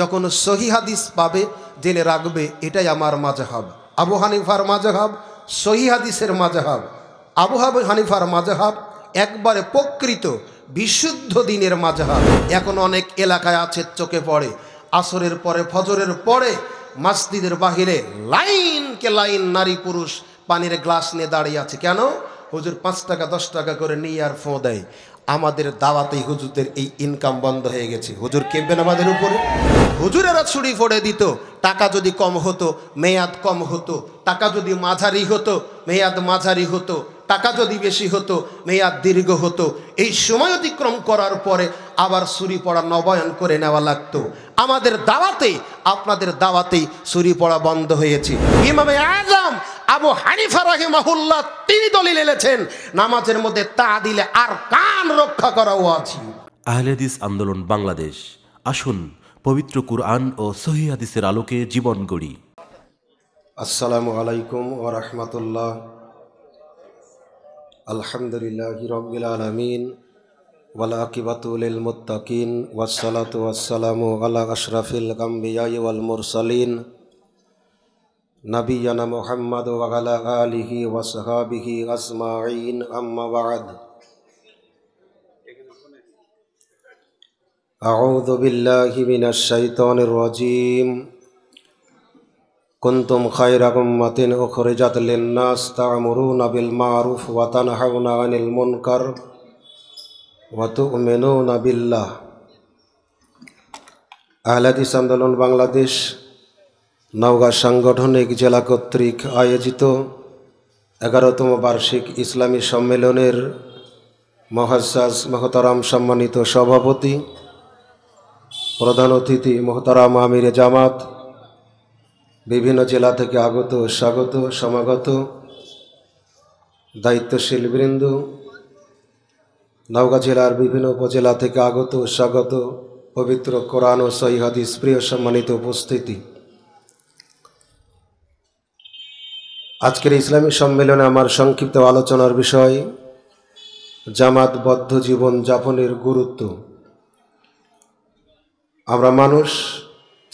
যখন সহি হাদিস পাবে জেনে রাখবে এটাই আমার মাজাহাব আবু হানিফার মাজাহাব সহি হাদিসের মাজাহাব আবু হানিফার মাজাহাব একবারে প্রকৃত বিশুদ্ধ দিনের মাজাহাব এখন অনেক এলাকায় আছে চোখে পড়ে আসরের পরে ফজরের পরে মাসজিদের বাহিরে লাইনকে লাইন নারী পুরুষ পানির গ্লাস নিয়ে দাঁড়িয়ে আছে কেন হুজুর পাঁচ টাকা দশ টাকা করে নিয়ে আর ফোঁ দেয় আমাদের দাওয়াতেই হুজুরদের এই ইনকাম বন্ধ হয়ে গেছে হুজুর কেঁপবেন আমাদের উপরে হুজুরেরা ছুরি ফোড়ে দিত টাকা যদি কম হতো মেয়াদ কম হতো টাকা যদি মাঝারি হতো মেয়াদ মাঝারি হতো টাকা যদি বেশি হতো মেয়াদ দীর্ঘ হতো এই সময় অতিক্রম করার পরে আবার সুরি পড়া নবায়ন করে নেওয়া লাগতো আমাদের দাওয়াতে আপনাদের দাওয়াতেই সুরি পড়া বন্ধ হয়েছে ইমামে আজম আবু হানিফা রাহিমাহুল্লাহ তিনি দলিল এলেছেন নামাজের মধ্যে তা দিলে আর কান রক্ষা করাও আছে আহলেদিস আন্দোলন বাংলাদেশ আসুন পবিত্র কুরআন ও সহিদিসের আলোকে জীবন গড়ি আসসালামু আলাইকুম ওয়া الحمد لله رب العالمين والعاقبة للمتقين والصلاة والسلام على أشرف الأنبياء والمرسلين نبينا محمد وعلى آله وصحابه أجمعين أما بعد أعوذ بالله من الشيطان الرجيم কুন্তুম খায়রা উম্মাতিন উখরিজাত লিন্নাস তা'মুরুনা বিল মা'রুফ ওয়া তানহাউনা 'আনিল মুনকার ওয়া তু'মিনুনা বিল্লাহ আহলাদিস আন্দোলন বাংলাদেশ নওগাঁ সাংগঠনিক জেলা কর্তৃক আয়োজিত এগারোতম বার্ষিক ইসলামী সম্মেলনের মহাজ মহতারাম সম্মানিত সভাপতি প্রধান অতিথি মহতারাম আমির জামাত বিভিন্ন জেলা থেকে আগত স্বাগত সমাগত দায়িত্বশীল বৃন্দ নওগাঁ জেলার বিভিন্ন উপজেলা থেকে আগত স্বাগত পবিত্র কোরআন ও সহিহাদিস প্রিয় সম্মানিত উপস্থিতি আজকের ইসলামী সম্মেলনে আমার সংক্ষিপ্ত আলোচনার বিষয় জামাতবদ্ধ জীবন যাপনের গুরুত্ব আমরা মানুষ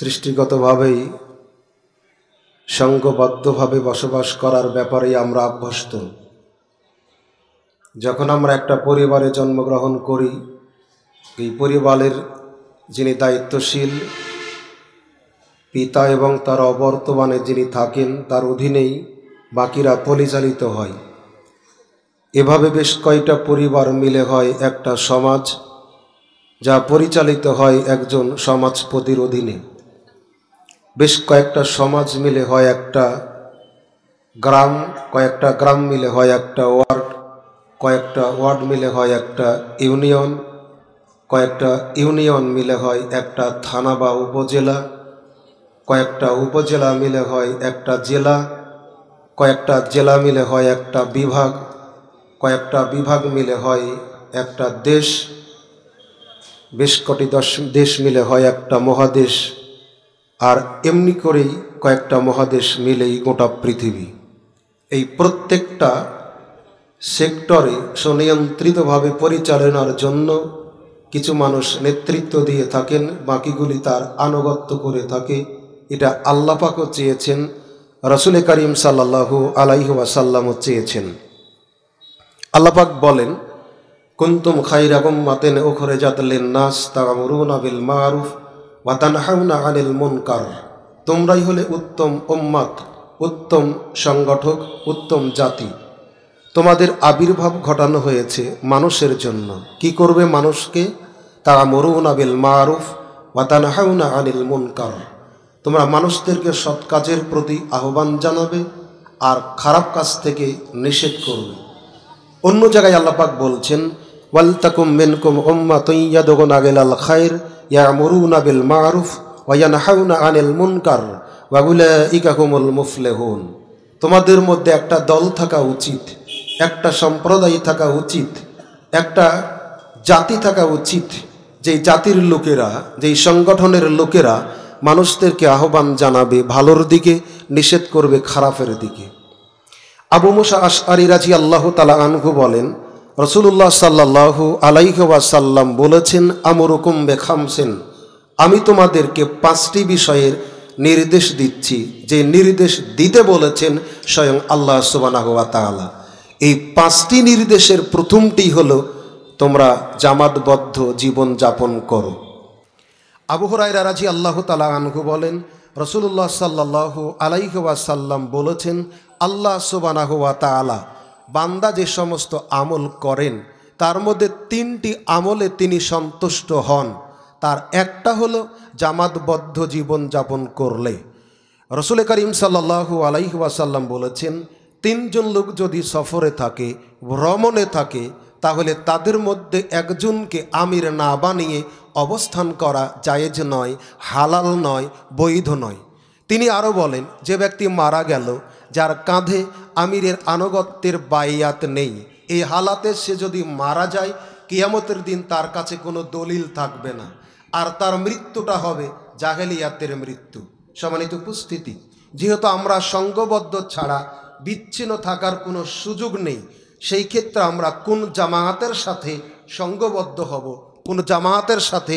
সৃষ্টিগতভাবেই সঙ্গবদ্ধভাবে বসবাস করার ব্যাপারে আমরা অভ্যস্ত যখন আমরা একটা পরিবারে জন্মগ্রহণ করি এই পরিবারের যিনি দায়িত্বশীল পিতা এবং তার অবর্তমানে যিনি থাকেন তার অধীনেই বাকিরা পরিচালিত হয় এভাবে বেশ কয়টা পরিবার মিলে হয় একটা সমাজ যা পরিচালিত হয় একজন সমাজপতির অধীনে বেশ কয়েকটা সমাজ মিলে হয় একটা গ্রাম কয়েকটা গ্রাম মিলে হয় একটা ওয়ার্ড কয়েকটা ওয়ার্ড মিলে হয় একটা ইউনিয়ন কয়েকটা ইউনিয়ন মিলে হয় একটা থানা বা উপজেলা কয়েকটা উপজেলা মিলে হয় একটা জেলা কয়েকটা জেলা মিলে হয় একটা বিভাগ কয়েকটা বিভাগ মিলে হয় একটা দেশ বেশ কটি দশ দেশ মিলে হয় একটা মহাদেশ আর এমনি করেই কয়েকটা মহাদেশ মিলেই গোটা পৃথিবী এই প্রত্যেকটা সেক্টরে সুনিয়ন্ত্রিতভাবে পরিচালনার জন্য কিছু মানুষ নেতৃত্ব দিয়ে থাকেন বাকিগুলি তার আনুগত্য করে থাকে এটা আল্লাপাকও চেয়েছেন রসুল করিম সাল্লাহু আলাইহু আসাল্লামও চেয়েছেন আল্লাপাক বলেন কুন্তুম রাগম মাতেন ওখরে জাতলেন নাস তাগামরুন আবিল মারুফ মুনকার তোমরাই হলে উত্তম উম্মাত উত্তম সংগঠক উত্তম জাতি তোমাদের আবির্ভাব ঘটানো হয়েছে মানুষের জন্য কি করবে মানুষকে তারা মরুন আবিল মারুফ ওয়াতানহাউনা আনিল মুনকার তোমরা মানুষদেরকে সৎ কাজের প্রতি আহ্বান জানাবে আর খারাপ কাজ থেকে নিষেধ করবে অন্য জায়গায় আল্লাপাক বলছেন ওয়ালতাকুম মিনকুম উম্মা তৈয়াদগন আগেল আল খায়ের ইয়া মরুনা বিল মারুফ ওয়ান হাউনা আনিল মুনকার ওয়াগুলা ইকাকুমুল হুন তোমাদের মধ্যে একটা দল থাকা উচিত একটা সম্প্রদায় থাকা উচিত একটা জাতি থাকা উচিত যেই জাতির লোকেরা যেই সংগঠনের লোকেরা মানুষদেরকে আহ্বান জানাবে ভালোর দিকে নিষেধ করবে খারাপের দিকে আবু মুসা আশআরি রাজি আল্লাহ তালা আনহু বলেন রসুল্লাহ সাল্লাহু আলাইহাসাল্লাম বলেছেন আমরকুম বেখামসেন আমি তোমাদেরকে পাঁচটি বিষয়ের নির্দেশ দিচ্ছি যে নির্দেশ দিতে বলেছেন স্বয়ং আল্লাহ সুবানাহুয়া এই পাঁচটি নির্দেশের প্রথমটি হল তোমরা জামাতবদ্ধ জীবন যাপন করো আবহরাইরা রাজি আল্লাহ তালা আনহু বলেন রসুল্লাহ সাল্লাহ আলাইহাসাল্লাম বলেছেন আল্লাহ সুবানাহুয়া তালা বান্দা যে সমস্ত আমল করেন তার মধ্যে তিনটি আমলে তিনি সন্তুষ্ট হন তার একটা হলো জামাতবদ্ধ জীবন যাপন করলে রসুল করিম সাল্লাহু আলাইহাসাল্লাম বলেছেন তিনজন লোক যদি সফরে থাকে ভ্রমণে থাকে তাহলে তাদের মধ্যে একজনকে আমির না বানিয়ে অবস্থান করা জায়েজ নয় হালাল নয় বৈধ নয় তিনি আরও বলেন যে ব্যক্তি মারা গেল যার কাঁধে আমিরের আনুগত্যের বাইয়াত নেই এই হালাতে সে যদি মারা যায় কিয়ামতের দিন তার কাছে কোনো দলিল থাকবে না আর তার মৃত্যুটা হবে জাহেলিয়াতের মৃত্যু সমানিত উপস্থিতি যেহেতু আমরা সঙ্গবদ্ধ ছাড়া বিচ্ছিন্ন থাকার কোনো সুযোগ নেই সেই ক্ষেত্রে আমরা কোন জামায়াতের সাথে সঙ্গবদ্ধ হব কোন জামায়াতের সাথে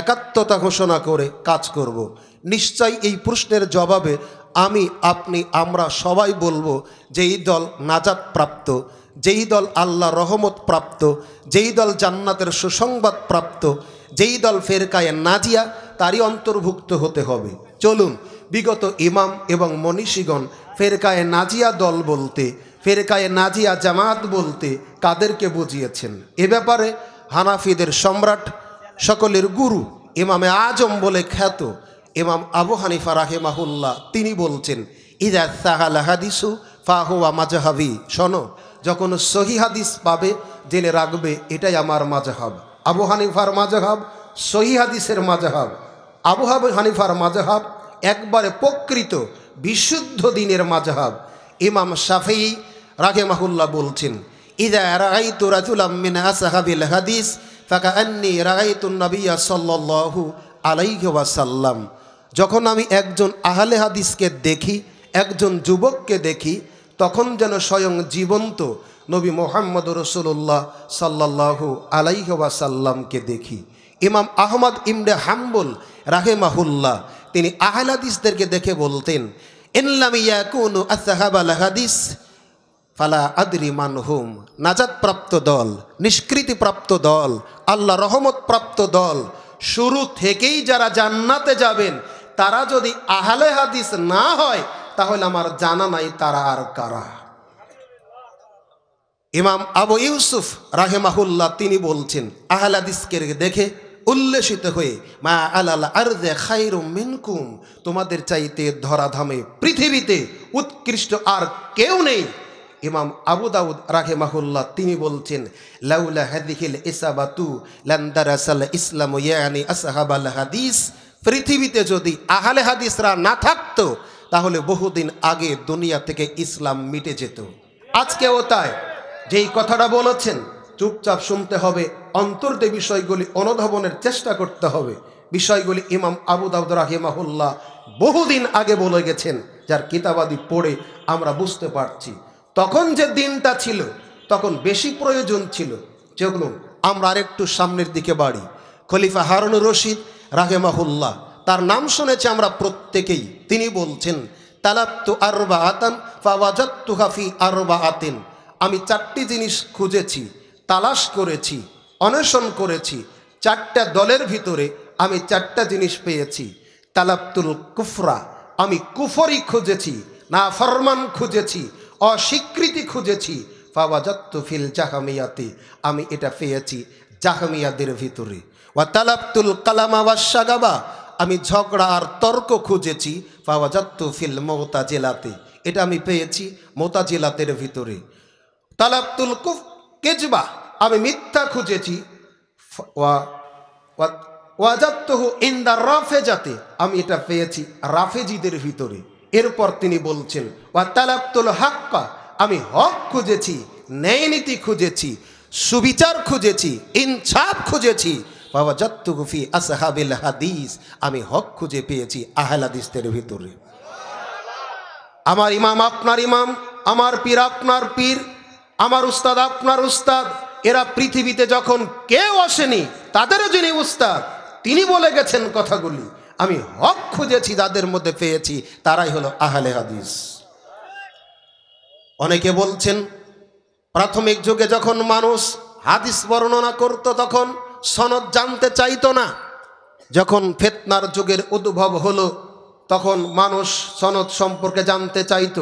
একাত্মতা ঘোষণা করে কাজ করব। নিশ্চয় এই প্রশ্নের জবাবে আমি আপনি আমরা সবাই বলবো যেই দল নাজাদ প্রাপ্ত যেই দল আল্লাহ রহমত প্রাপ্ত যেই দল জান্নাতের সুসংবাদ প্রাপ্ত যেই দল ফেরকায় নাজিয়া তারই অন্তর্ভুক্ত হতে হবে চলুন বিগত ইমাম এবং মনীষীগণ ফেরকায় নাজিয়া দল বলতে ফেরকায় নাজিয়া জামাত বলতে কাদেরকে বুঝিয়েছেন এ ব্যাপারে হানাফিদের সম্রাট সকলের গুরু ইমামে আজম বলে খ্যাত ইমাম আবু হানিফা রাহেমাহুল্লাহ তিনি বলছেন ইদা সাহা লাহাদিসু ফাহুয়া মাজহাবি শোনো যখন সহি হাদিস পাবে জেনে রাখবে এটাই আমার মাজহাব আবু হানিফার মাজহাব সহি হাদিসের মাজহাব আবু হাব হানিফার মাজহাব একবারে প্রকৃত বিশুদ্ধ দিনের মাজহাব ইমাম রাহে রাহেমাহুল্লাহ বলছেন ইদা রাই তু মিন আসাহাবিল হাদিস ফাকা আন্নি রাগাইতু নবিয়া সাল্লাল্লাহু আলাইহ ওয়াসাল্লাম যখন আমি একজন আহলে হাদিসকে দেখি একজন যুবককে দেখি তখন যেন স্বয়ং জীবন্ত নবী মোহাম্মদ রসুল্লাহ সাল্লাহু সাল্লামকে দেখি ইমাম আহমদ ইমরে রাহে রাহেমাহুল্লাহ তিনি আহলাদিসদেরকে দেখে বলতেন হাদিস ফালা আদরি মানহুম নাজাদপ্রাপ্ত দল নিষ্কৃতিপ্রাপ্ত দল আল্লাহ রহমতপ্রাপ্ত দল শুরু থেকেই যারা জান্নাতে যাবেন তারা যদি আহলে হাদিস না হয় তাহলে আমার জানা নাই তারা আর কারা ইমাম আবু ইউসুফ রাহেমাহুল্লাহ তিনি বলছেন আহলাদিসকে দেখে উল্লেসিত হয়ে মা আলাল আরদে খাইরুম মিনকুম তোমাদের চাইতে ধরাধামে পৃথিবীতে উৎকৃষ্ট আর কেউ নেই ইমাম আবু দাউদ রাহেমাহুল্লাহ তিনি বলছেন লাউলা হাদিহিল ইসাবাতু লান্দারাসাল ইসলাম ইয়ানি আসহাবাল হাদিস পৃথিবীতে যদি আহলে হাদিসরা না থাকতো তাহলে বহুদিন আগে দুনিয়া থেকে ইসলাম মিটে যেত আজকেও তাই যেই কথাটা বলেছেন চুপচাপ শুনতে হবে অন্তর্দে বিষয়গুলি অনুধাবনের চেষ্টা করতে হবে বিষয়গুলি ইমাম আবু দাউদ রাহিমাহুল্লাহ বহুদিন আগে বলে গেছেন যার কিতাবাদি পড়ে আমরা বুঝতে পারছি তখন যে দিনটা ছিল তখন বেশি প্রয়োজন ছিল যেগুলো আমরা আরেকটু সামনের দিকে বাড়ি খলিফা হারুন রশিদ রাহেমাহুল্লাহ তার নাম শুনেছি আমরা প্রত্যেকেই তিনি বলছেন তালাপ্তু আরবা আতান ফাওয়াজাত্তু হাফি আরবা আতেন আমি চারটি জিনিস খুঁজেছি তালাশ করেছি অনশন করেছি চারটা দলের ভিতরে আমি চারটা জিনিস পেয়েছি তালাপ্তুল কুফরা আমি কুফরি খুঁজেছি না ফরমান খুঁজেছি অস্বীকৃতি খুঁজেছি ফাওয়াজাত্তু ফিল জাহামিয়াতি আমি এটা পেয়েছি জাহামিয়াদের ভিতরে ওয়া তালাবতুল কালামা ওয়াশাগাবা আমি ঝগড়া আর তর্ক খুঁজেছি পাওয়া যাত্তু ফিল মোতা জেলাতে এটা আমি পেয়েছি মোতা জেলাতের ভিতরে তালাবতুল কুফ কেজবা আমি মিথ্যা খুঁজেছি ওয়াজাত্তহু ইন্দা রাফেজাতে আমি এটা পেয়েছি রাফেজিদের ভিতরে এরপর তিনি বলছেন ওয়া তালাবতুল হাক্কা আমি হক খুঁজেছি ন্যায়নীতি খুঁজেছি সুবিচার খুঁজেছি ইনসাপ খুঁজেছি বাবা যত্তুফি আসহাবিল হাদিস আমি হক খুঁজে পেয়েছি আহল হাদিসদের ভিতরে আমার ইমাম আপনার ইমাম আমার পীর আপনার পীর আমার উস্তাদ আপনার উস্তাদ এরা পৃথিবীতে যখন কেউ আসেনি তাদেরও যিনি উস্তাদ তিনি বলে গেছেন কথাগুলি আমি হক খুঁজেছি যাদের মধ্যে পেয়েছি তারাই হলো আহলে হাদিস অনেকে বলছেন প্রাথমিক যুগে যখন মানুষ হাদিস বর্ণনা করত তখন সনদ জানতে চাইত না যখন ফেতনার যুগের উদ্ভব হলো তখন মানুষ সনদ সম্পর্কে জানতে চাইত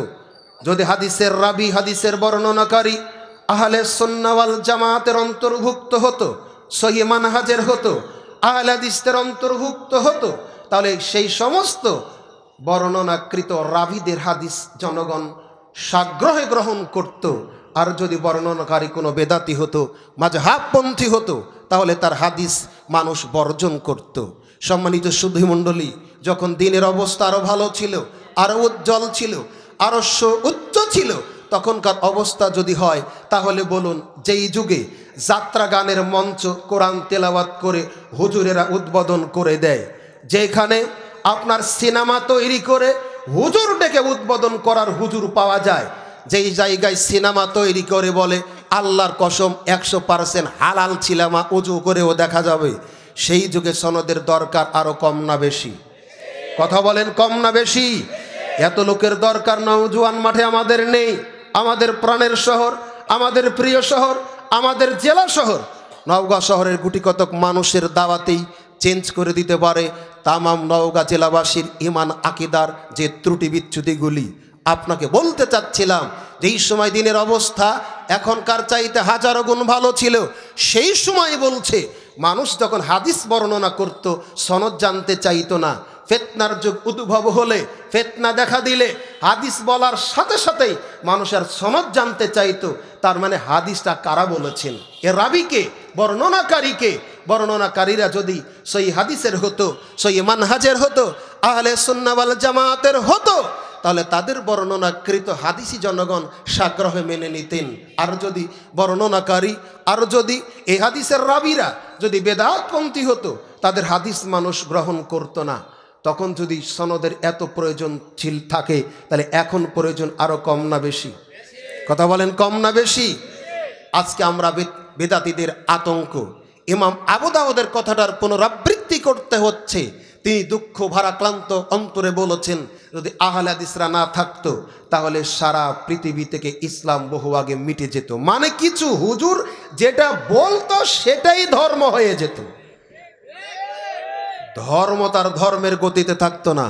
যদি হাদিসের রাবি হাদিসের বর্ণনাকারী আহলে সন্নাওয়াল জামাতের অন্তর্ভুক্ত হতো সহি মানহাজের হতো আহলে হাদিসের অন্তর্ভুক্ত হতো তাহলে সেই সমস্ত বর্ণনাকৃত রাভিদের হাদিস জনগণ সাগ্রহে গ্রহণ করত আর যদি বর্ণনাকারী কোনো বেদাতি হতো মাঝহাবপন্থী হতো তাহলে তার হাদিস মানুষ বর্জন করত সম্মানিত সুধীমণ্ডলী যখন দিনের অবস্থা আরও ভালো ছিল আরও উজ্জ্বল ছিল আরও উচ্চ ছিল তখনকার অবস্থা যদি হয় তাহলে বলুন যেই যুগে যাত্রা গানের মঞ্চ কোরআন তেলাওয়াত করে হুজুরেরা উদ্বোধন করে দেয় যেখানে আপনার সিনেমা তৈরি করে হুজুর ডেকে উদ্বোধন করার হুজুর পাওয়া যায় যেই জায়গায় সিনেমা তৈরি করে বলে আল্লাহর কসম একশো পার্সেন্ট হালাল ছিলামা উজু করেও দেখা যাবে সেই যুগে সনদের দরকার আরও কম না বেশি কথা বলেন কম না বেশি এত লোকের দরকার উজুয়ান মাঠে আমাদের নেই আমাদের প্রাণের শহর আমাদের প্রিয় শহর আমাদের জেলা শহর নওগাঁ শহরের গুটি কতক মানুষের দাওয়াতেই চেঞ্জ করে দিতে পারে তামাম নওগাঁ জেলাবাসীর ইমান আকিদার যে ত্রুটি বিচ্ছুতিগুলি আপনাকে বলতে চাচ্ছিলাম যেই সময় দিনের অবস্থা এখনকার চাইতে হাজারো গুণ ভালো ছিল সেই সময় বলছে মানুষ যখন হাদিস বর্ণনা করত সনদ জানতে চাইতো না ফেতনার যুগ উদ্ভব হলে ফেতনা দেখা দিলে হাদিস বলার সাথে সাথেই মানুষের সনদ জানতে চাইতো তার মানে হাদিসটা কারা বলেছেন এ রাবিকে বর্ণনাকারীকে বর্ণনাকারীরা যদি সই হাদিসের হতো সই মানহাজের হতো আহলে সন্নাওয়াল জামাতের হতো তাহলে তাদের বর্ণনাকৃত হাদিসি জনগণ সাগ্রহে মেনে নিতেন আর যদি বর্ণনাকারী আর যদি এ হাদিসের রাবিরা যদি বেদাতপন্থী হতো তাদের হাদিস মানুষ গ্রহণ করত না তখন যদি সনদের এত প্রয়োজন ছিল থাকে তাহলে এখন প্রয়োজন আরও কম না বেশি কথা বলেন কম না বেশি আজকে আমরা বেদাতিদের আতঙ্ক ইমাম আবুদাউদের কথাটার পুনরাবৃত্তি করতে হচ্ছে তিনি দুঃখ ভারাক্লান্ত অন্তরে বলেছেন যদি আহলাদিসরা না থাকত তাহলে সারা পৃথিবী থেকে ইসলাম বহু আগে মিটে যেত মানে কিছু হুজুর যেটা বলতো সেটাই ধর্ম হয়ে যেত ধর্ম তার ধর্মের গতিতে থাকতো না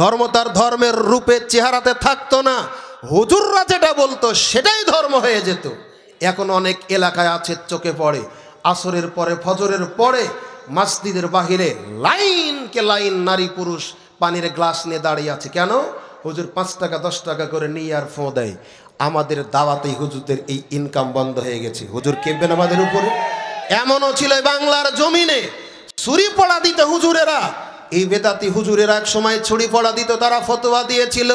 ধর্ম তার ধর্মের রূপে চেহারাতে থাকতো না হুজুররা যেটা বলতো সেটাই ধর্ম হয়ে যেত এখন অনেক এলাকায় আছে চোখে পড়ে আসরের পরে ফজরের পরে মসজিদের বাহিরে লাইনকে লাইন নারী পুরুষ পানির গ্লাস নিয়ে দাঁড়িয়ে আছে কেন হুজুর পাঁচ টাকা দশ টাকা করে নিয়ে আর ফোঁ দেয় আমাদের দাওয়াতেই হুজুরদের এই ইনকাম বন্ধ হয়ে গেছে হুজুর কেঁপবেন আমাদের উপরে এমনও ছিল বাংলার জমিনে ছুরি পড়া দিত হুজুরেরা এই বেদাতি হুজুরেরা এক সময় ছুরি পড়া দিত তারা ফতোয়া দিয়েছিল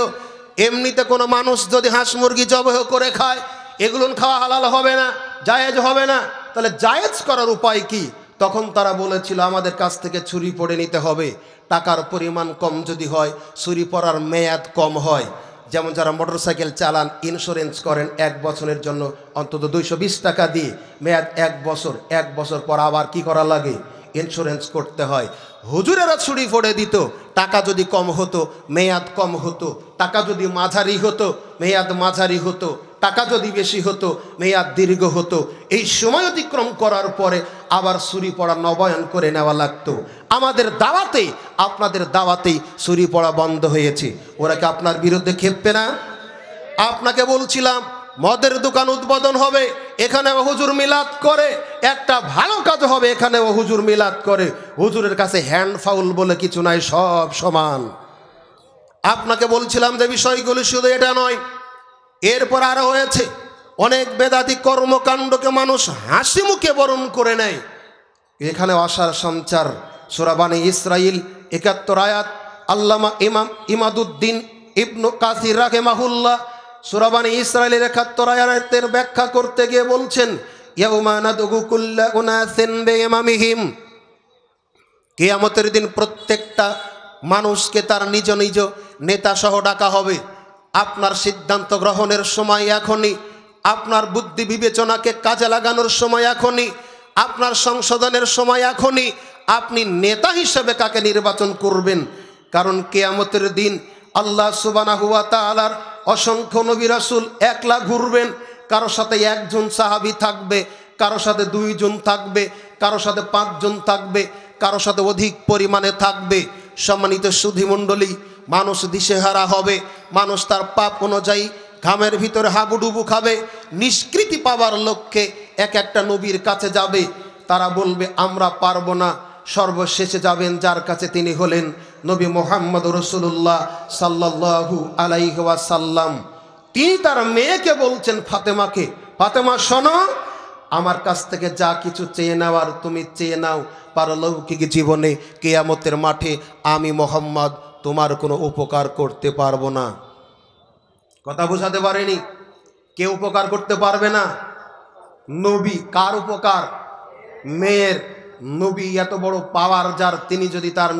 এমনিতে কোনো মানুষ যদি হাঁস মুরগি জবহ করে খায় এগুলো খাওয়া হালাল হবে না জায়েজ হবে না তাহলে জায়েজ করার উপায় কি তখন তারা বলেছিল আমাদের কাছ থেকে ছুরি পড়ে নিতে হবে টাকার পরিমাণ কম যদি হয় ছুরি পড়ার মেয়াদ কম হয় যেমন যারা মোটরসাইকেল চালান ইন্স্যুরেন্স করেন এক বছরের জন্য অন্তত দুইশো টাকা দিয়ে মেয়াদ এক বছর এক বছর পর আবার কি করা লাগে ইন্স্যুরেন্স করতে হয় হুজুরেরা ছুরি ফোড়ে দিত টাকা যদি কম হতো মেয়াদ কম হতো টাকা যদি মাঝারি হতো মেয়াদ মাঝারি হতো টাকা যদি বেশি হতো মেয়াদ দীর্ঘ হতো এই সময় অতিক্রম করার পরে আবার সুরি পড়া নবায়ন করে নেওয়া লাগতো আমাদের দাওয়াতে আপনাদের দাওয়াতেই সুরি পড়া বন্ধ হয়েছে ওরা কি আপনার বিরুদ্ধে খেপবে না আপনাকে বলছিলাম মদের দোকান উদ্বোধন হবে এখানে হুজুর মিলাদ করে একটা ভালো কাজ হবে এখানে হুজুর মিলাদ করে হুজুরের কাছে হ্যান্ড ফাউল বলে কিছু নাই সব সমান আপনাকে বলছিলাম যে বিষয়গুলি শুধু এটা নয় এরপর আরো হয়েছে অনেক বেদাতি কর্মকাণ্ডকে মানুষ হাসি মুখে বরণ করে নেয় এখানে আসার সঞ্চার সোরাবানি ইসরাইল একাত্তর আয়াত আল্লামা ইমাম ইমাদুদ্দিন ইবনু কাসির মাহুল্লা সুরাবানী ইসরায়েলের একাত্তর আয়াতের ব্যাখ্যা করতে গিয়ে বলছেন কেয়ামতের দিন প্রত্যেকটা মানুষকে তার নিজ নিজ নেতা সহ ডাকা হবে আপনার সিদ্ধান্ত গ্রহণের সময় এখনই আপনার বুদ্ধি বিবেচনাকে কাজে লাগানোর সময় এখনই আপনার সংশোধনের সময় এখনই আপনি নেতা হিসেবে কাকে নির্বাচন করবেন কারণ কেয়ামতের দিন আল্লাহ সুবানা হুয়া তালার অসংখ্য নবী রাসুল একলা ঘুরবেন কারো সাথে একজন সাহাবি থাকবে কারো সাথে দুইজন থাকবে কারো সাথে পাঁচজন থাকবে কারো সাথে অধিক পরিমাণে থাকবে সম্মানিত সুধিমণ্ডলী মানুষ দিশেহারা হবে মানুষ তার পাপ অনুযায়ী ঘামের ভিতরে হাবুডুবু খাবে নিষ্কৃতি পাবার লক্ষ্যে এক একটা নবীর কাছে যাবে তারা বলবে আমরা পারবো না সর্বশেষে যাবেন যার কাছে তিনি হলেন নবী মোহাম্মদ রসুল্লাহ সাল্লাহু আলাইহাসাল্লাম তিনি তার মেয়েকে বলছেন ফাতেমাকে ফাতেমা শোনো আমার কাছ থেকে যা কিছু চেয়ে নেওয়ার তুমি চেয়ে নাও পারলৌকিক জীবনে কেয়ামতের মাঠে আমি মোহাম্মদ তোমার কোনো উপকার করতে পারবো না কথা বোঝাতে পারেনি কে উপকার করতে পারবে না নবী কার উপকার মেয়ের নবী এত বড় পাওয়ার যার তিনি যদি তার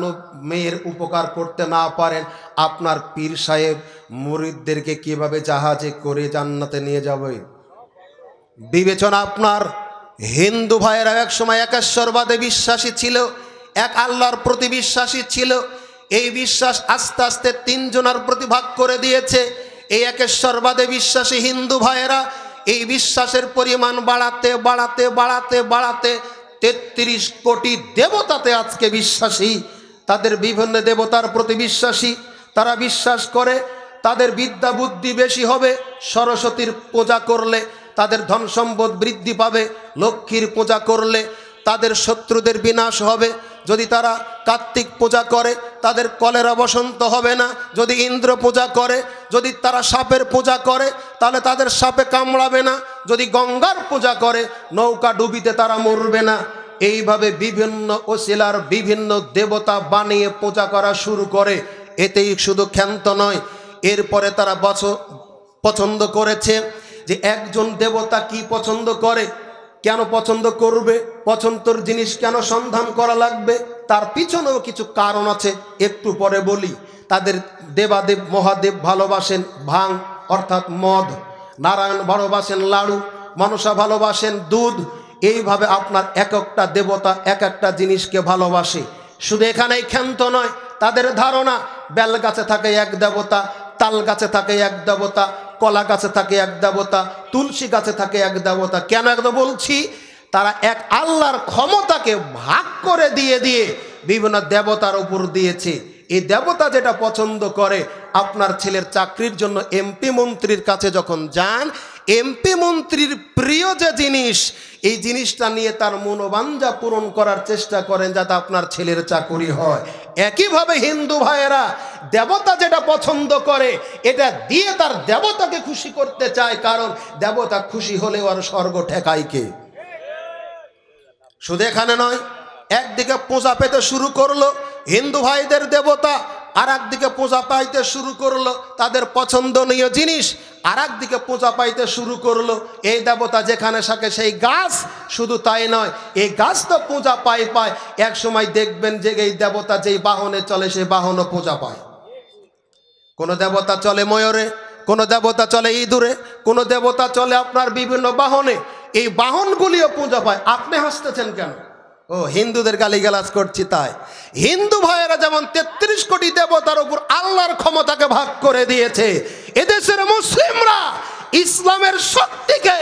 মেয়ের উপকার করতে না পারেন আপনার পীর সাহেব মুরিদদেরকে কিভাবে জাহাজে করে জান্নাতে নিয়ে যাবে বিবেচনা আপনার হিন্দু ভাইয়েরা এক সময় একেশ্বরবাদে বিশ্বাসী ছিল এক আল্লাহর প্রতি বিশ্বাসী ছিল এই বিশ্বাস আস্তে আস্তে তিনজনার প্রতি ভাগ করে দিয়েছে এই বাদে বিশ্বাসী হিন্দু ভাইয়েরা এই বিশ্বাসের পরিমাণ বাড়াতে বাড়াতে বাড়াতে বাড়াতে তেত্রিশ কোটি দেবতাতে আজকে বিশ্বাসী তাদের বিভিন্ন দেবতার প্রতি বিশ্বাসী তারা বিশ্বাস করে তাদের বিদ্যা বুদ্ধি বেশি হবে সরস্বতীর পূজা করলে তাদের ধন সম্পদ বৃদ্ধি পাবে লক্ষ্মীর পূজা করলে তাদের শত্রুদের বিনাশ হবে যদি তারা কার্তিক পূজা করে তাদের কলেরা বসন্ত হবে না যদি ইন্দ্র পূজা করে যদি তারা সাপের পূজা করে তাহলে তাদের সাপে কামড়াবে না যদি গঙ্গার পূজা করে নৌকা ডুবিতে তারা মরবে না এইভাবে বিভিন্ন ওসিলার বিভিন্ন দেবতা বানিয়ে পূজা করা শুরু করে এতেই শুধু ক্ষান্ত নয় এরপরে তারা বছ পছন্দ করেছে যে একজন দেবতা কি পছন্দ করে কেন পছন্দ করবে পছন্দর জিনিস কেন সন্ধান করা লাগবে তার পিছনেও কিছু কারণ আছে একটু পরে বলি তাদের দেবাদেব মহাদেব ভালোবাসেন ভাং অর্থাৎ মদ নারায়ণ ভালোবাসেন লাড়ু মানুষা ভালোবাসেন দুধ এইভাবে আপনার এক একটা দেবতা এক একটা জিনিসকে ভালোবাসে শুধু এখানেই ক্ষান্ত নয় তাদের ধারণা বেল গাছে থাকে এক দেবতা তাল গাছে থাকে এক দেবতা কলা গাছে থাকে এক দেবতা তুলসী গাছে থাকে এক দেবতা কেন একদম বলছি তারা এক আল্লাহর ক্ষমতাকে ভাগ করে দিয়ে দিয়ে বিভিন্ন দেবতার উপর দিয়েছে এই দেবতা যেটা পছন্দ করে আপনার ছেলের চাকরির জন্য এমপি মন্ত্রীর কাছে যখন যান এমপি মন্ত্রীর প্রিয় যে জিনিস এই জিনিসটা নিয়ে তার মনোবাঞ্জা পূরণ করার চেষ্টা করেন যাতে আপনার ছেলের চাকুরি হয় একইভাবে হিন্দু ভাইয়েরা দেবতা যেটা পছন্দ করে এটা দিয়ে তার দেবতাকে খুশি করতে চায় কারণ দেবতা খুশি হলেও আর স্বর্গ ঠেকাইকে শুধু এখানে নয় একদিকে পূজা পেতে শুরু করলো হিন্দু ভাইদের দেবতা আর একদিকে পূজা পাইতে শুরু করলো তাদের পছন্দনীয় জিনিস আর একদিকে পূজা পাইতে শুরু করলো এই দেবতা যেখানে থাকে সেই গাছ শুধু তাই নয় এই গাছ তো পূজা পাই পায় এক সময় দেখবেন যে এই দেবতা যেই বাহনে চলে সেই বাহনও পূজা পায় কোনো দেবতা চলে ময়ূরে কোনো দেবতা চলে ইঁদুরে কোনো দেবতা চলে আপনার বিভিন্ন বাহনে এই বাহনগুলিও পূজা পায় আপনি হাসতেছেন কেন ও হিন্দুদের গালিগালাজ করছি তাই হিন্দু ভাইয়েরা যেমন ৩৩ কোটি দেবতার উপর আল্লাহর ক্ষমতাকে ভাগ করে দিয়েছে এদেশের মুসলিমরা ইসলামের শক্তিকে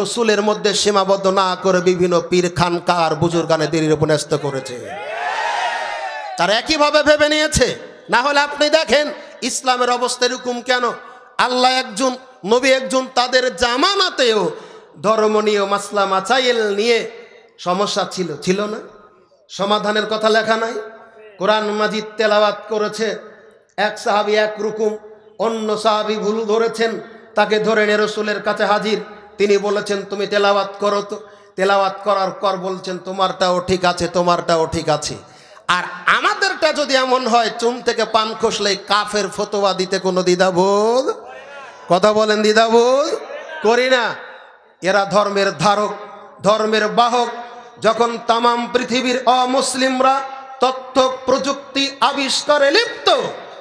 রসুলের মধ্যে সীমাবদ্ধ না করে বিভিন্ন পীর বুজুর বুজুর্গানে দেরির উপন্যস্ত করেছে তারা একইভাবে ভেবে নিয়েছে না হলে আপনি দেখেন ইসলামের অবস্থা এরকম কেন আল্লাহ একজন নবী একজন তাদের জামানাতেও ধর্মনীয় মাসলামা চাইল নিয়ে সমস্যা ছিল ছিল না সমাধানের কথা লেখা নাই কোরআন মাজিদ তেলাওয়াত করেছে এক সাহাবি এক রুকুম অন্য সাহাবি ভুল ধরেছেন তাকে ধরে নে রসুলের কাছে হাজির তিনি বলেছেন তুমি তেলাওয়াত করো তো তেলাওয়াত করার পর বলছেন তোমারটাও ঠিক আছে তোমারটাও ঠিক আছে আর আমাদেরটা যদি এমন হয় চুম থেকে পান খসলে কাফের ফতোয়া দিতে কোনো বোধ কথা বলেন দ্বিধাবোধ করি না এরা ধর্মের ধারক ধর্মের বাহক যখন তামাম পৃথিবীর অমুসলিমরা তথ্য প্রযুক্তি আবিষ্কারে লিপ্ত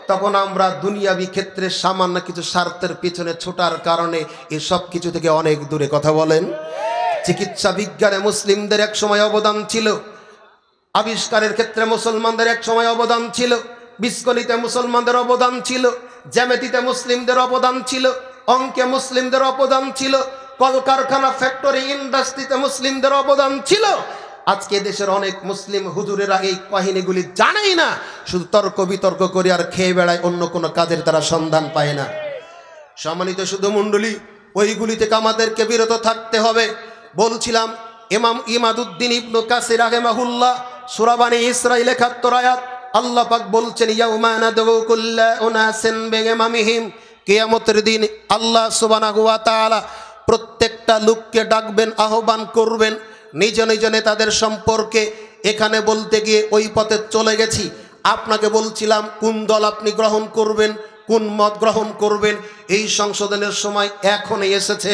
তখন আমরা দুনিয়াবি ক্ষেত্রে সামান্য কিছু স্বার্থের পিছনে ছোটার কারণে এসব কিছু থেকে অনেক দূরে কথা বলেন চিকিৎসা বিজ্ঞানে মুসলিমদের এক সময় অবদান ছিল আবিষ্কারের ক্ষেত্রে মুসলমানদের এক সময় অবদান ছিল বিস্কলিতে মুসলমানদের অবদান ছিল জ্যামেতিতে মুসলিমদের অবদান ছিল অঙ্কে মুসলিমদের অবদান ছিল কলকারখানা ফ্যাক্টরি ইন্ডাস্ট্রিতে মুসলিমদের অবদান ছিল আজকে দেশের অনেক মুসলিম হুজুরেরা এই কাহিনীগুলি জানেই না শুধু তর্ক বিতর্ক করে আর খেয়ে বেড়ায় অন্য কোনো কাজের তারা সন্ধান পায় না সম্মানিত শুধু মন্ডলী ওইগুলি থেকে আমাদেরকে বিরত থাকতে হবে বলছিলাম ইমাম ইমাদুদ্দিন ইবনু কাসির আহেমাহুল্লাহ সুরাবানি ইসরাইল একাত্তর আয়াত আল্লাহ পাক বলছেন ইয়াউমানা দেবকুল্লা ওনা সেন বেগেমামিহিম কেয়ামতের দিন আল্লাহ সুবানা গুয়া তালা প্রত্যেকটা লোককে ডাকবেন আহ্বান করবেন নিজ নিজ নেতাদের সম্পর্কে এখানে বলতে গিয়ে ওই পথে চলে গেছি আপনাকে বলছিলাম কোন দল আপনি গ্রহণ করবেন কোন মত গ্রহণ করবেন এই সংশোধনের সময় এখনই এসেছে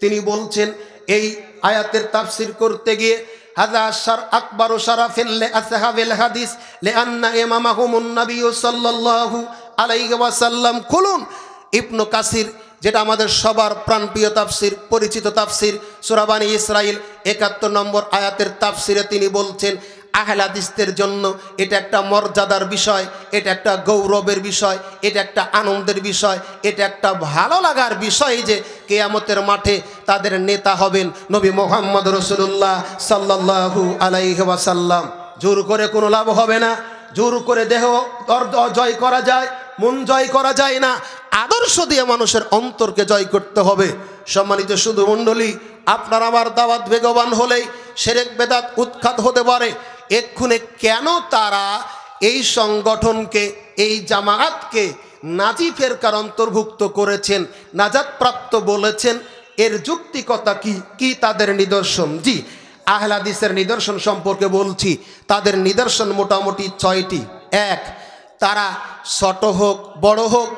তিনি বলছেন এই আয়াতের তাফসির করতে গিয়ে هذا الشر أكبر شرف لأصحاب যেটা আমাদের সবার প্রাণপ্রিয় তাফসির পরিচিত তাফসির সুরাবানি ইসরায়েল একাত্তর নম্বর আয়াতের তাফসিরে তিনি বলছেন আহলাদিস্তের জন্য এটা একটা মর্যাদার বিষয় এটা একটা গৌরবের বিষয় এটা একটা আনন্দের বিষয় এটা একটা ভালো লাগার বিষয় যে কেয়ামতের মাঠে তাদের নেতা হবেন নবী মোহাম্মদ রসুল্লাহ সাল্লাহু আলাইহাসাল্লাম জোর করে কোনো লাভ হবে না জোর করে দেহ জয় করা যায় মন জয় করা যায় না আদর্শ দিয়ে মানুষের অন্তরকে জয় করতে হবে সম্মানিত শুধু মণ্ডলী আপনার আমার দাওয়াত বেগবান হলেই সেরেক বেদাত উৎখাত হতে পারে এক্ষুনে কেন তারা এই সংগঠনকে এই জামায়াতকে নাজি ফেরকার অন্তর্ভুক্ত করেছেন নাজাদপ্রাপ্ত বলেছেন এর যুক্তিকতা কি কি তাদের নিদর্শন জি আহলাদিসের নিদর্শন সম্পর্কে বলছি তাদের নিদর্শন মোটামুটি ছয়টি এক তারা ছোট হোক বড় হোক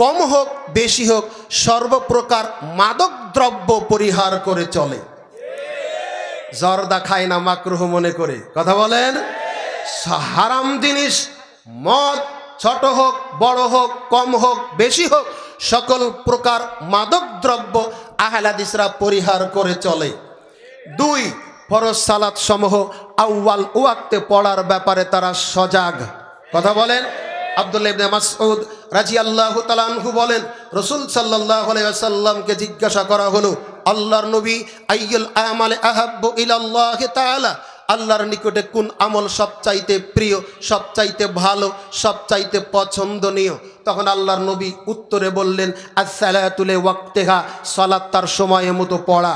কম হোক বেশি হোক সর্বপ্রকার মাদক দ্রব্য পরিহার করে চলে জর্দা খায় না মাকরুহ মনে করে কথা বলেন হারাম জিনিস মদ ছোট হোক বড় হোক কম হোক বেশি হোক সকল প্রকার মাদক দ্রব্য আহলাদিসরা পরিহার করে চলে দুই ফরজ সালাত সমূহ আউ্বাল ওয়াক্তে পড়ার ব্যাপারে তারা সজাগ কথা বলেন আবদুল্লাহ ইবনে মাসউদ রাজি আল্লাহ তালানহু বলেন রসুল সাল্লাহ আলাইসাল্লামকে জিজ্ঞাসা করা হলো আল্লাহর নবী আইয়ুল আমালে আহাব্ব ইলাল্লাহ তালা আল্লাহর নিকটে কোন আমল সবচাইতে প্রিয় সবচাইতে ভালো সবচাইতে পছন্দনীয় তখন আল্লাহর নবী উত্তরে বললেন তুলে ওয়াক্তেহা সলাত তার সময়ে মতো পড়া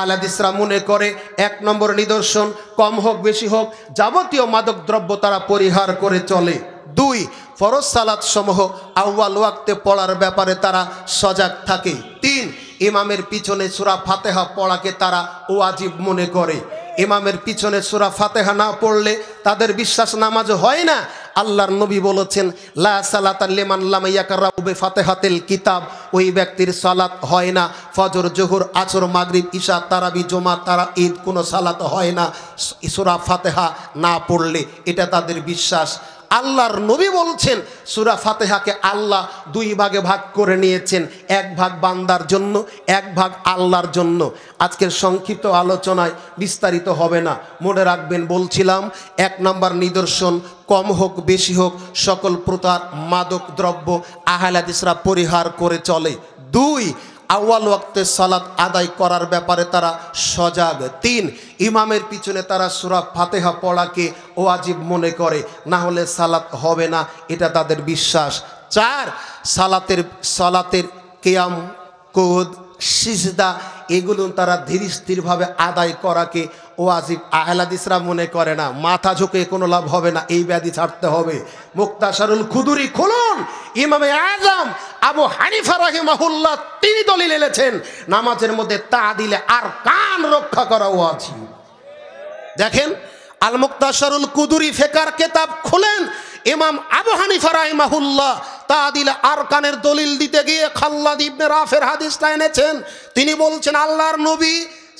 আলাদিসরা মনে করে এক নম্বর নিদর্শন কম হোক বেশি হোক যাবতীয় মাদক দ্রব্য তারা পরিহার করে চলে দুই ফরজ সালাত সমূহ আউ্বাল ওয়াক্তে পড়ার ব্যাপারে তারা সজাগ থাকে তিন ইমামের পিছনে সুরা ফাতেহা পড়াকে তারা ওয়াজিব মনে করে ইমামের পিছনে সুরা ফাতেহা না পড়লে তাদের বিশ্বাস নামাজ হয় না আল্লাহর নবী বলেছেন লা লেমান কিতাব ওই ব্যক্তির সালাত হয় না ফজর জোহর আচর মাগরিব ঈশা তারাবি জমা তারা ঈদ কোনো সালাত হয় না সুরা ফাতেহা না পড়লে এটা তাদের বিশ্বাস আল্লাহর নবী বলছেন সুরা ফাতেহাকে আল্লাহ দুই ভাগে ভাগ করে নিয়েছেন এক ভাগ বান্দার জন্য এক ভাগ আল্লাহর জন্য আজকের সংক্ষিপ্ত আলোচনায় বিস্তারিত হবে না মনে রাখবেন বলছিলাম এক নাম্বার নিদর্শন কম হোক বেশি হোক সকল প্রকার মাদক দ্রব্য আহালাদিসরা পরিহার করে চলে দুই আওয়াল ওয়াক্তে সালাত আদায় করার ব্যাপারে তারা সজাগ তিন ইমামের পিছনে তারা সুরা ফাতেহা পড়াকে ওয়াজিব মনে করে না হলে সালাত হবে না এটা তাদের বিশ্বাস চার সালাতের সালাতের কেয়াম কোদ সিজদা এগুলো তারা ধীর স্থিরভাবে আদায় করাকে আহলা দিসরা মনে করে না মাথা ঝুঁকে কোনো লাভ হবে না এই ব্যাধি ছাড়তে হবে মুক্তাশারুল খুদুরি খুলুন ইমামে আজম আবু হানিফা রহিমাহুল্লাহ তিনি দলিল এলেছেন নামাজের মধ্যে তা দিলে আর কান রক্ষা করা ও আছি দেখেন আল মুক্তাশারুল কুদুরি ফেকার কেতাব খুলেন ইমাম আবু হানিফা রাহিমাহুল্লাহ তা দিলে আর কানের দলিল দিতে গিয়ে খাল্লাদ ইবনে রাফের হাদিসটা এনেছেন তিনি বলছেন আল্লাহর নবী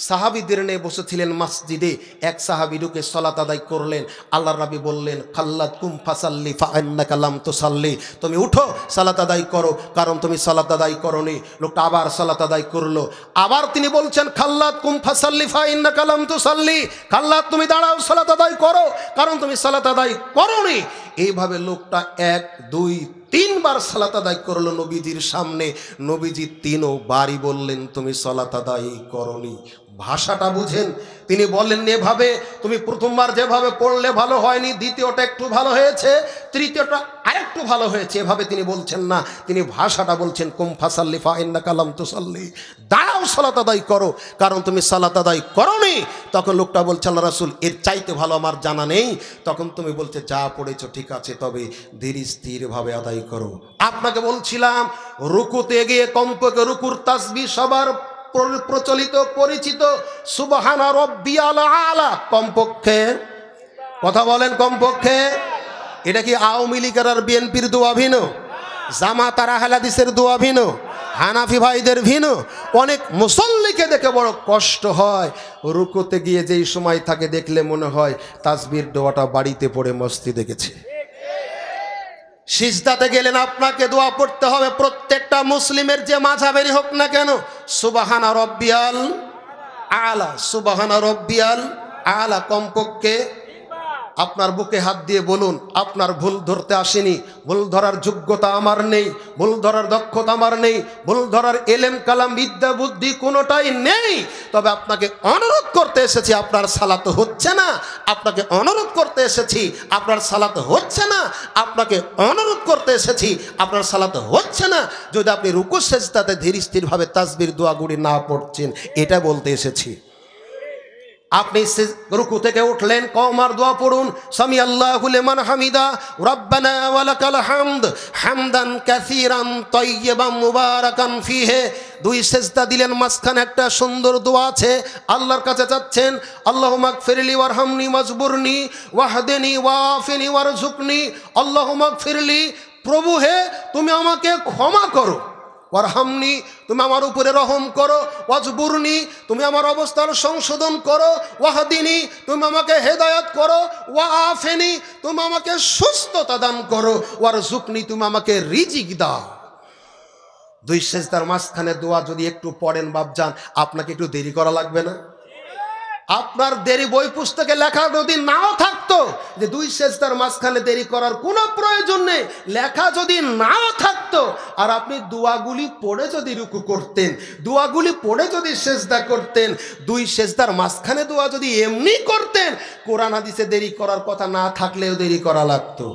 সাহাবিদের নিয়ে বসেছিলেন মসজিদে এক সাহাবি ঢুকে সলাত আদায় করলেন আল্লাহ রাবি বললেন খাল্লাদ কুম ফাসাল্লি কালাম তো সাল্লি তুমি উঠো সালাত আদায় করো কারণ তুমি সালাত আদায় করনি লোকটা আবার সালাত আদায় করলো আবার তিনি বলছেন খাল্লাদ কুম ফাসাল্লি ফাইন্না কালাম তো সাল্লি খাল্লাদ তুমি দাঁড়াও সালাত আদায় করো কারণ তুমি সালাত আদায় করনি এইভাবে লোকটা এক দুই তিনবার সালাত আদায় করলো নবীজির সামনে নবীজি তিনও বাড়ি বললেন তুমি সলাত আদায় করি ভাষাটা বুঝেন তিনি বললেন এভাবে তুমি প্রথমবার যেভাবে পড়লে ভালো হয়নি দ্বিতীয়টা একটু ভালো হয়েছে তৃতীয়টা আরেকটু ভালো হয়েছে এভাবে তিনি বলছেন না তিনি ভাষাটা বলছেন কুম ফাসাল্লি ফাইন্না কালাম তুসাল্লি দাঁড়াও সালাত আদায় করো কারণ তুমি সালাত আদায় নি তখন লোকটা বলছে আল্লাহ রাসুল এর চাইতে ভালো আমার জানা নেই তখন তুমি বলছে যা পড়েছ ঠিক আছে তবে ধীরে স্থিরভাবে আদায় করো আপনাকে বলছিলাম রুকুতে গিয়ে কম্পকে রুকুর তাসবি সবার প্রচলিত পরিচিত সুবাহানা রব্বিয়াল আলা কমপক্ষে কথা বলেন কমপক্ষে এটা কি আওয়ামী লীগের আর বিএনপির দোয়া ভিন্ন জামা তারা হেলাদিসের দোয়া ভিন্ন হানাফি ভাইদের ভিন্ন অনেক মুসল্লিকে দেখে বড় কষ্ট হয় রুকোতে গিয়ে যেই সময় থাকে দেখলে মনে হয় তাসবির দোয়াটা বাড়িতে পড়ে মস্তি দেখেছে সিজদাতে গেলেন আপনাকে দোয়া পড়তে হবে প্রত্যেকটা মুসলিমের যে মাঝাবেরই হোক না কেন সুবাহানা রব্বিয়াল আলা সুবাহানা রব্বিয়াল আলা কমপক্ষে আপনার বুকে হাত দিয়ে বলুন আপনার ভুল ধরতে আসেনি ভুল ধরার যোগ্যতা আমার নেই ভুল ধরার দক্ষতা আমার নেই ভুল ধরার এলেম কালাম বিদ্যা বুদ্ধি কোনোটাই নেই তবে আপনাকে অনুরোধ করতে এসেছি আপনার সালাত হচ্ছে না আপনাকে অনুরোধ করতে এসেছি আপনার সালাত হচ্ছে না আপনাকে অনুরোধ করতে এসেছি আপনার সালাত হচ্ছে না যদি আপনি রুকু তাতে ধীর স্থিরভাবে তাসবির দোয়াগুড়ি না পড়ছেন এটা বলতে এসেছি আপনি রুকু থেকে উঠলেন কমার দোয়া পড়ুন স্বামী আল্লাহুলেমান হামিদা রব্বানা দুই সেজদা দিলেন মাঝখানে একটা সুন্দর দোয়া আছে আল্লাহর কাছে যাচ্ছেন আল্লাহ মাক ফিরলি ওয়ার হামনি মজবুরনি ওয়াহদেনি ওয়াফিনি ওয়ার ঝুকনি আল্লাহ মাক ফিরলি প্রভু হে তুমি আমাকে ক্ষমা করো ওয়ারহামনি তুমি আমার উপরে রহম করো ওয়াজবুরনি তুমি আমার অবস্থার সংশোধন করো ওয়াহাদিনি তুমি আমাকে হেদায়ত করো ওয়া আফেনি তুমি আমাকে সুস্থতা দান করো ওয়ার জুকনি তুমি আমাকে রিজিক দাও দুই তার মাঝখানে দোয়া যদি একটু পড়েন যান আপনাকে একটু দেরি করা লাগবে না আপনার দেরি বই পুস্তকে লেখা যদি নাও থাকতো যে দুই সেজদার মাঝখানে দেরি করার কোনো প্রয়োজন নেই লেখা যদি নাও থাকতো আর আপনি দোয়াগুলি পড়ে যদি রুকু করতেন দোয়াগুলি পড়ে যদি সেজদা করতেন দুই সেজদার মাঝখানে দোয়া যদি এমনি করতেন কোরআন হাদিসে দেরি করার কথা না থাকলেও দেরি করা লাগতো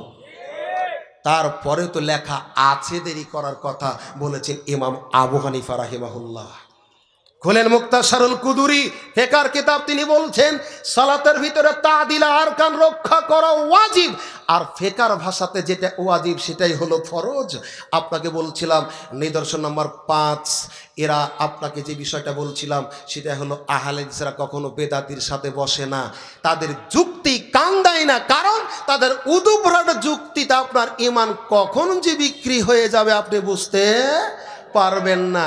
তারপরে তো লেখা আছে দেরি করার কথা বলেছেন ইমাম আবু হানিফা রাহিমাহুল্লাহ খোলেন মুক্তা সারুল কুদুরি ফেকার কিতাব তিনি বলছেন সালাতের ভিতরে তা দিলা আর কান রক্ষা করা ওয়াজিব আর ফেকার ভাষাতে যেটা ওয়াজিব সেটাই হলো ফরজ আপনাকে বলছিলাম নিদর্শন নম্বর পাঁচ এরা আপনাকে যে বিষয়টা বলছিলাম সেটা হলো আহালেজরা কখনো বেদাতির সাথে বসে না তাদের যুক্তি কান দেয় না কারণ তাদের উদুভরাট যুক্তিতে আপনার ইমান কখন যে বিক্রি হয়ে যাবে আপনি বুঝতে পারবেন না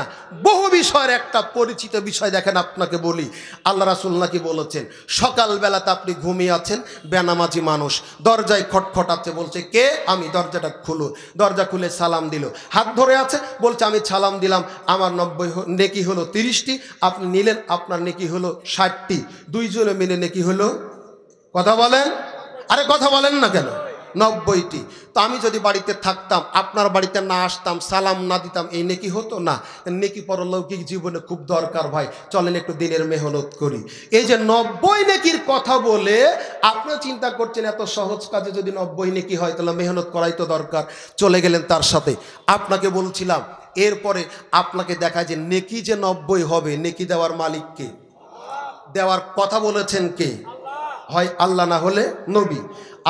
বহু বিষয়ের একটা পরিচিত বিষয় দেখেন আপনাকে বলি আল্লাহ রাসুল নাকি বলেছেন সকালবেলাতে আপনি ঘুমিয়ে আছেন বেনামাজি মানুষ দরজায় খটখটাচ্ছে বলছে কে আমি দরজাটা খুলো দরজা খুলে সালাম দিল হাত ধরে আছে বলছে আমি সালাম দিলাম আমার নব্বই নেকি হলো তিরিশটি আপনি নিলেন আপনার নেকি হলো ষাটটি দুইজনে মিলে নেকি হলো কথা বলেন আরে কথা বলেন না কেন নব্বইটি তো আমি যদি বাড়িতে থাকতাম আপনার বাড়িতে না আসতাম সালাম না দিতাম এই নেকি হতো না নেকি পরলৌকিক জীবনে খুব দরকার ভাই চলেন একটু দিনের মেহনত করি এই যে নব্বই নেকির কথা বলে আপনিও চিন্তা করছেন এত সহজ কাজে যদি নব্বই নেকি হয় তাহলে মেহনত করাই তো দরকার চলে গেলেন তার সাথে আপনাকে বলছিলাম এরপরে আপনাকে দেখা যে নেকি যে নব্বই হবে নেকি দেওয়ার মালিককে দেওয়ার কথা বলেছেন কে হয় আল্লাহ না হলে নবী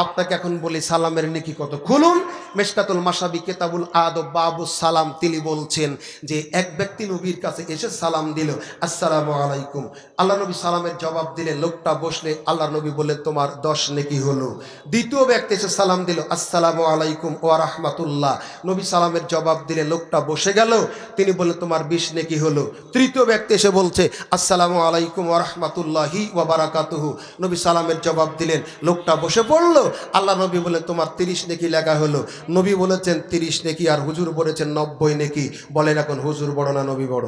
আপনাকে এখন বলি সালামের নেকি কত খুলুন মেশকাতুল মাসাবি কেতাবুল আদব বাবু সালাম তিনি বলছেন যে এক ব্যক্তি নবীর কাছে এসে সালাম দিল আসসালামু আলাইকুম আল্লাহ নবী সালামের জবাব দিলে লোকটা বসলে আল্লাহ নবী বলে তোমার দশ নেকি হলো দ্বিতীয় ব্যক্তি এসে সালাম দিল আসসালামু আলাইকুম ও রাহমাতুল্লাহ নবী সালামের জবাব দিলে লোকটা বসে গেল তিনি বলে তোমার বিশ নেকি হলো তৃতীয় ব্যক্তি এসে বলছে আসসালামু আলাইকুম ও রাহমাতুল্লাহি ও বারাকাতুহু নবী সালামের জবাব দিলেন লোকটা বসে পড়লো আল্লাহ নবী বলে তোমার তিরিশ নেকি লেখা হলো নবী বলেছেন তিরিশ নেকি আর হুজুর বলেছেন নব্বই নেকি বলেন এখন হুজুর বড় না নবী বড়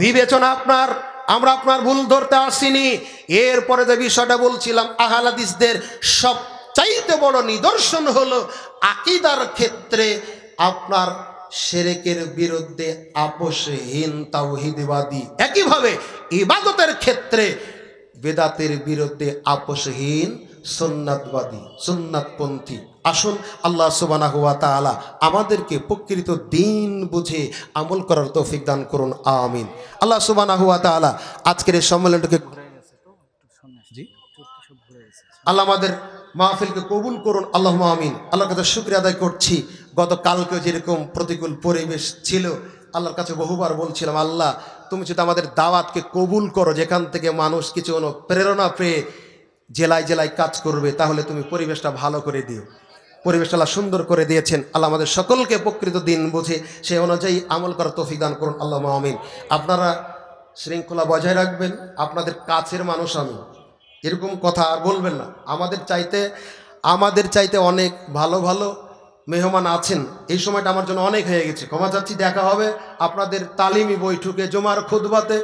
বিবেচনা আপনার আমরা আপনার ভুল ধরতে আসিনি এরপরে যে বিষয়টা বলছিলাম আহালাদিসদের সব চাইতে বড় নিদর্শন হলো আকিদার ক্ষেত্রে আপনার সেরেকের বিরুদ্ধে আপোষহীন তাওহিদবাদী একইভাবে ইবাদতের ক্ষেত্রে বেদাতের বিরুদ্ধে আপোষহীন সুন্নাতবাদী সুন্নাতপন্থী আসুন আল্লাহ সুবানা হুয়া তালা আমাদেরকে প্রকৃত দিন বুঝে আমল করার তৌফিক দান করুন আমিন আল্লাহ সুবানা হুয়া তালা আজকের এই সম্মেলনটাকে আল্লাহ আমাদের মাহফিলকে কবুল করুন আল্লাহ আমিন আল্লাহর কাছে শুক্রিয়া আদায় করছি গতকালকে যেরকম প্রতিকূল পরিবেশ ছিল আল্লাহর কাছে বহুবার বলছিলাম আল্লাহ তুমি যদি আমাদের দাওয়াতকে কবুল করো যেখান থেকে মানুষ কিছু অনুপ্রেরণা পেয়ে জেলায় জেলায় কাজ করবে তাহলে তুমি পরিবেশটা ভালো করে দিও পরিবেশ আল্লাহ সুন্দর করে দিয়েছেন আল্লাহ আমাদের সকলকে প্রকৃত দিন বুঝে সে অনুযায়ী আমল করার তফিক দান করুন আল্লাহ মাহমিন আপনারা শৃঙ্খলা বজায় রাখবেন আপনাদের কাছের মানুষ আমি এরকম কথা আর বলবেন না আমাদের চাইতে আমাদের চাইতে অনেক ভালো ভালো মেহমান আছেন এই সময়টা আমার জন্য অনেক হয়ে গেছে ক্ষমা চাচ্ছি দেখা হবে আপনাদের তালিমি বৈঠকে জমার খুদবাতে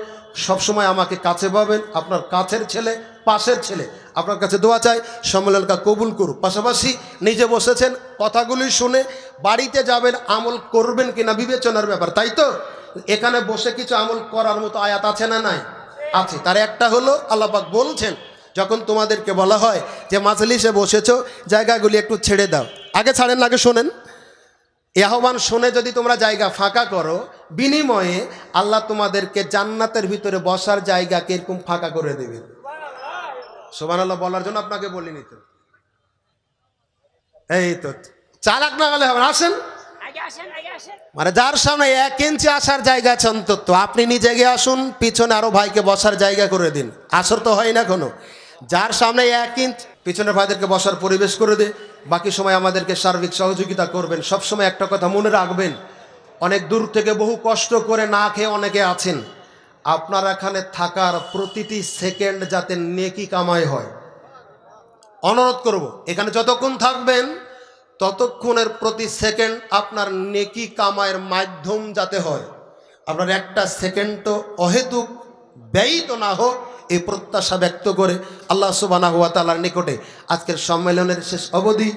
সবসময় আমাকে কাছে পাবেন আপনার কাছের ছেলে পাশের ছেলে আপনার কাছে দোয়া চাই সম্মেলনটা কবুল করুক পাশাপাশি নিজে বসেছেন কথাগুলি শুনে বাড়িতে যাবেন আমল করবেন কিনা বিবেচনার ব্যাপার তাই তো এখানে বসে কিছু আমল করার মতো আয়াত আছে না নাই আছে তার একটা হলো আল্লাপাক বলছেন যখন তোমাদেরকে বলা হয় যে মাজলিসে বসেছ জায়গাগুলি একটু ছেড়ে দাও আগে ছাড়েন আগে শোনেন এ আহ্বান শুনে যদি তোমরা জায়গা ফাঁকা করো বিনিময়ে আল্লাহ তোমাদেরকে জান্নাতের ভিতরে বসার জায়গা কীরকম ফাঁকা করে দেবেন সোবান আল্লাহ বলার জন্য আপনাকে বলিনি তো এই তো চালাক না গেলে হবে আসেন মানে যার সামনে এক ইঞ্চি আসার জায়গা আছে অন্তত আপনি নিজে গিয়ে আসুন পিছনে আরো ভাইকে বসার জায়গা করে দিন আসর তো হয় না কোনো যার সামনে এক ইঞ্চ পিছনের ভাইদেরকে বসার পরিবেশ করে দে বাকি সময় আমাদেরকে সার্বিক সহযোগিতা করবেন সবসময় একটা কথা মনে রাখবেন অনেক দূর থেকে বহু কষ্ট করে না খেয়ে অনেকে আছেন আপনার এখানে থাকার প্রতিটি সেকেন্ড যাতে নেকি কামাই হয় অনুরোধ করব এখানে যতক্ষণ থাকবেন ততক্ষণের প্রতি সেকেন্ড আপনার নেকি কামায়ের মাধ্যম যাতে হয় আপনার একটা সেকেন্ড তো অহেতুক ব্যয়িত না হোক এই প্রত্যাশা ব্যক্ত করে আল্লাহ সুবানাহাতালার নিকটে আজকের সম্মেলনের শেষ অবধি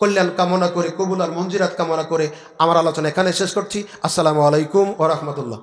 কল্যাণ কামনা করে কবুল আর মঞ্জিরাত কামনা করে আমার আলোচনা এখানে শেষ করছি আসসালামু আলাইকুম ও রহমতুল্লাহ